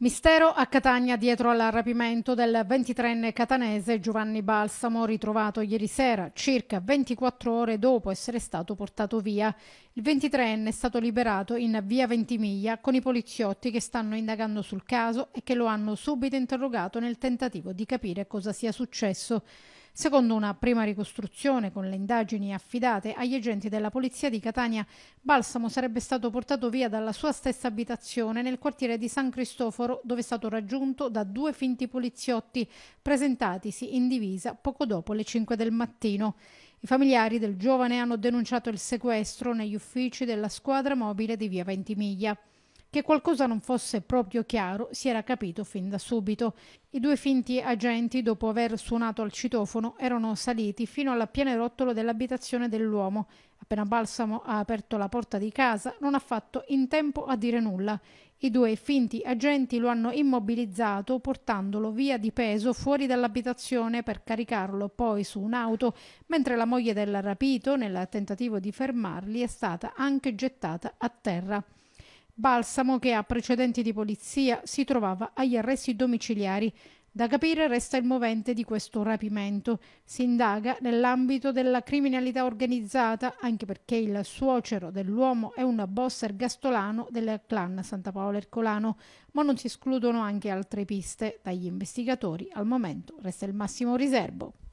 Mistero a Catania dietro al rapimento del 23enne catanese Giovanni Balsamo, ritrovato ieri sera, circa 24 ore dopo essere stato portato via. Il 23enne è stato liberato in via Ventimiglia con i poliziotti che stanno indagando sul caso e che lo hanno subito interrogato nel tentativo di capire cosa sia successo. Secondo una prima ricostruzione con le indagini affidate agli agenti della polizia di Catania, Balsamo sarebbe stato portato via dalla sua stessa abitazione nel quartiere di San Cristoforo dove è stato raggiunto da due finti poliziotti presentatisi in divisa poco dopo le 5 del mattino. I familiari del giovane hanno denunciato il sequestro negli uffici della squadra mobile di via Ventimiglia. Che qualcosa non fosse proprio chiaro si era capito fin da subito. I due finti agenti, dopo aver suonato al citofono, erano saliti fino alla pianerottolo dell'abitazione dell'uomo. Appena Balsamo ha aperto la porta di casa, non ha fatto in tempo a dire nulla. I due finti agenti lo hanno immobilizzato portandolo via di peso fuori dall'abitazione per caricarlo poi su un'auto, mentre la moglie del rapito, nel tentativo di fermarli, è stata anche gettata a terra. Balsamo, che ha precedenti di polizia, si trovava agli arresti domiciliari. Da capire resta il movente di questo rapimento. Si indaga nell'ambito della criminalità organizzata, anche perché il suocero dell'uomo è un boss ergastolano del clan Santa Paola Ercolano, ma non si escludono anche altre piste. Dagli investigatori al momento resta il massimo riservo.